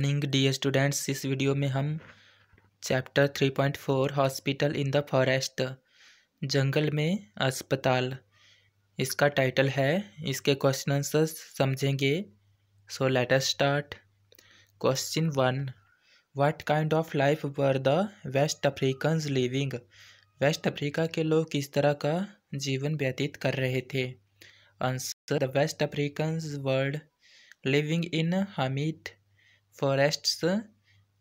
Evening dear students इस video में हम chapter three point four hospital in the forest जंगल में अस्पताल इसका टाइटल है इसके क्वेश्चन आंसर्स समझेंगे so let us start question one what kind of life were the West Africans living West Africa के लोग किस तरह का जीवन व्यतीत कर रहे थे answer the West African world living in humid forests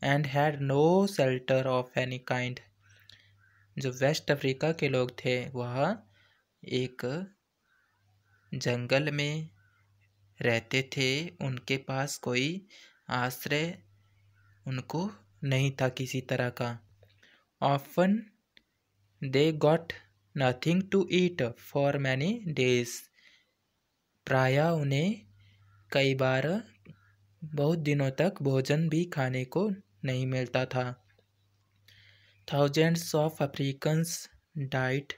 and had no shelter of any kind जो वेस्ट अफ्रीका के लोग थे वह एक जंगल में रहते थे उनके पास कोई आश्रय उनको नहीं था किसी तरह का often they got nothing to eat for many days प्रायः उन्हें कई बार बहुत दिनों तक भोजन भी खाने को नहीं मिलता था thousands of Africans died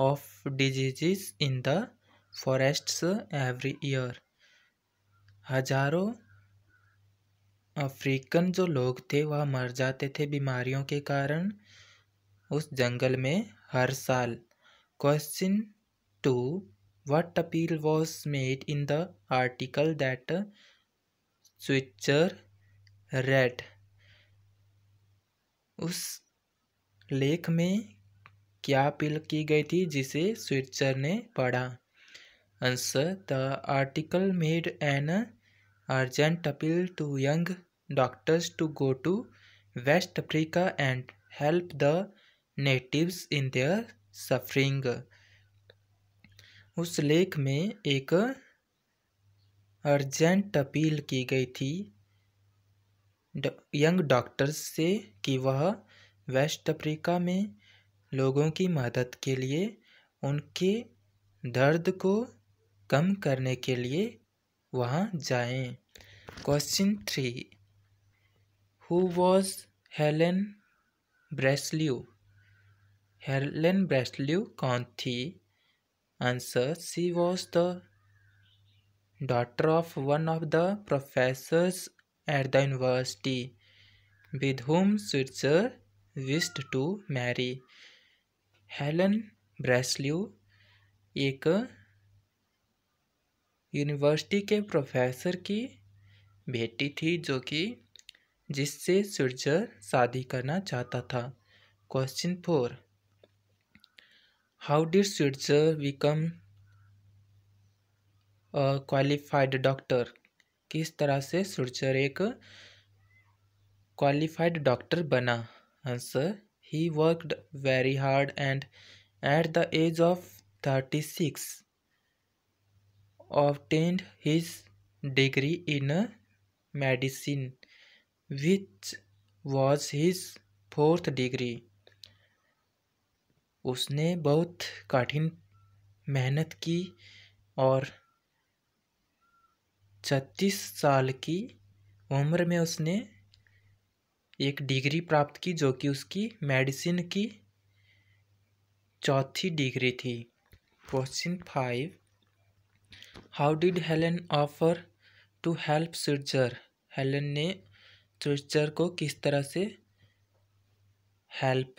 of diseases in the forests every year हजारों अफ्रीकन जो लोग थे वह मर जाते थे बीमारियों के कारण उस जंगल में हर साल question two what appeal was made in the article that read उस लेख में क्या अपील की गई थी जिसे स्विचर ने पढ़ा answer the article made an urgent appeal to young doctors to go to West Africa and help the natives in their suffering उस लेख में एक अर्जेंट अपील की गई थी यंग डॉक्टर्स से कि वह वेस्ट अफ्रीका में लोगों की मदद के लिए उनके दर्द को कम करने के लिए वहाँ जाएं। Question three who was Helen Bresslau Helen Bresslau कौन थी answer she was the daughter of one of the professors at the university, with whom Switzer wished to marry. Helen Bresslau एक यूनिवर्सिटी के प्रोफेसर की बेटी थी जो कि जिससे सुरजर शादी करना चाहता था question four how did Schweitzer become qualified doctor किस तरह से सुरचर एक क्वालिफाइड डॉक्टर बना answer he worked very hard and at the age of thirty six obtained his degree in medicine which was his fourth degree उसने बहुत कठिन मेहनत की और छत्तीस साल की उम्र में उसने एक डिग्री प्राप्त की जो कि उसकी मेडिसिन की चौथी डिग्री थी question five how did Helen offer to help Schweitzer Helen ने सिर्जर को किस तरह से हेल्प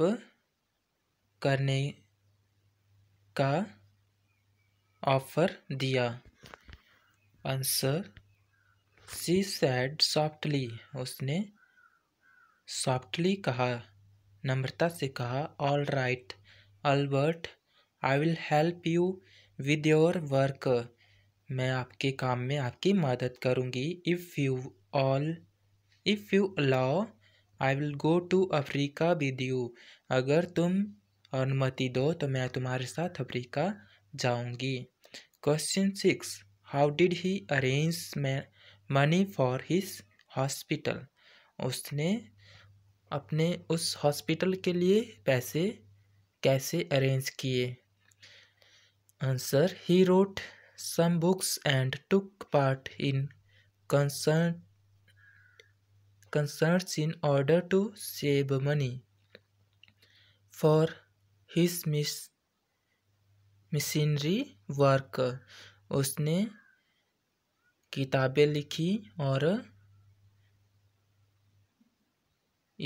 करने का ऑफर दिया आंसर सी सैड सॉफ्टली उसने सॉफ्टली कहा नम्रता से कहा all right Albert I will help you with your work मैं आपके काम में आपकी मदद करूंगी if you all if you allow I will go to Africa with you अगर तुम अनुमति दो तो मैं तुम्हारे साथ अफ्रीका जाऊंगी question six how did he arrange money for his hospital उसने अपने उस हॉस्पिटल के लिए पैसे कैसे अरेंज किए answer he wrote some books and took part in concern concerts in order to save money for his miss missionary work उसने किताबें लिखी और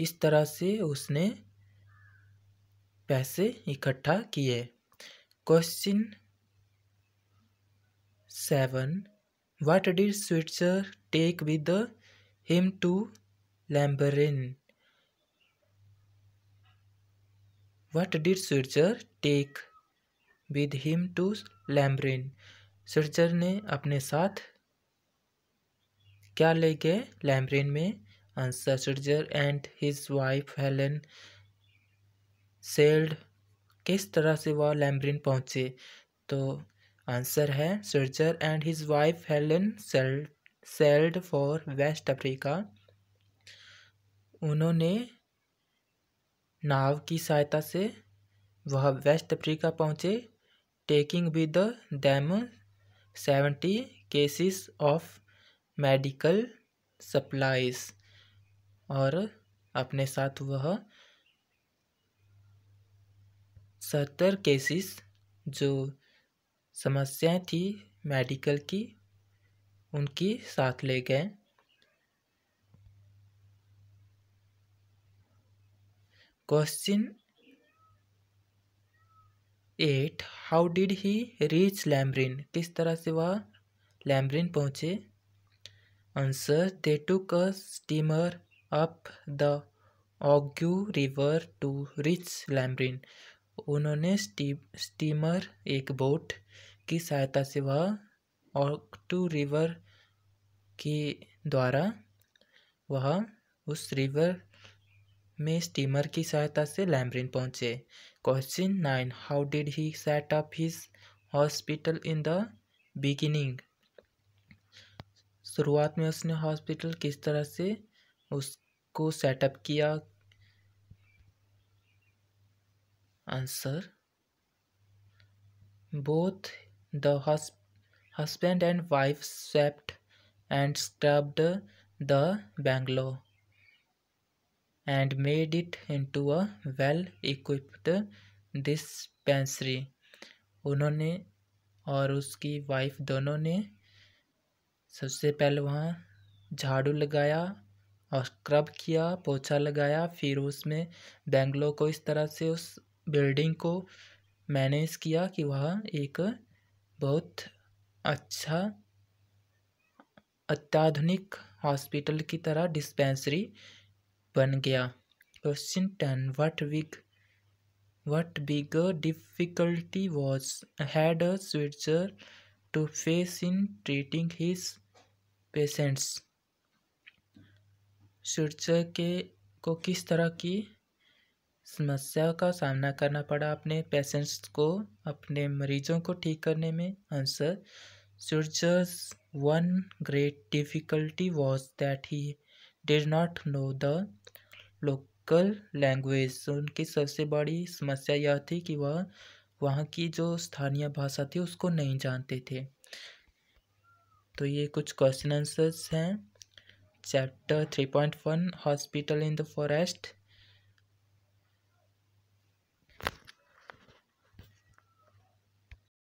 इस तरह से उसने पैसे इकट्ठा किए question seven what did Schweitzer take with him to Lambarene what did Schweitzer take with him to Lambarene स्विट्सर ने अपने साथ क्या ले गए लैम्ब्रेन में Schweitzer and his wife Helen sailed किस तरह से वह लैम्ब्रेन पहुँचे तो आंसर है Schweitzer and his wife Helen sailed sailed for West Africa उन्होंने नाव की सहायता से वह वेस्ट अफ्रीका पहुँचे taking with them seventy cases of medical supplies और अपने साथ वह सत्तर केसेस जो समस्याएं थी मेडिकल की उनकी साथ ले गए question eight how did he reach Lambarene किस तरह से वह लैम्ब्रिन पहुँचे Answer They took a steamer up the Ogowe river to reach lambrin उन्होंने स्टीमर एक बोट की सहायता से वह ऑक्टू रिवर के द्वारा वह उस रिवर में स्टीमर की सहायता से लैम्ब्रिन पहुंचे question nine how did he set up his hospital in the beginning शुरुआत में उसने हॉस्पिटल किस तरह से उसको सेटअप किया answer both the husband and wife swept and scrubbed the bungalow and made it into a well equipped dispensary उन्होंने और उसकी वाइफ दोनों ने सबसे पहले वहाँ झाड़ू लगाया और स्क्रब किया पोछा लगाया फिर उसमें बैंगलों को इस तरह से उस बिल्डिंग को मैनेज किया कि वह एक बहुत अच्छा अत्याधुनिक हॉस्पिटल की तरह डिस्पेंसरी बन गया question ten what big what big difficulty was had a Switzer to face in treating patients शीर्षक के को किस तरह की समस्या का सामना करना पड़ा अपने पेशेंट्स को अपने मरीजों को ठीक करने में आंसर शीर्षस one great difficulty was that he did not know the local language उनकी सबसे बड़ी समस्या यह थी कि वह वहाँ की जो स्थानीय भाषा थी उसको नहीं जानते थे तो ये कुछ क्वेश्चन आंसर्स हैं chapter three point one hospital in the forest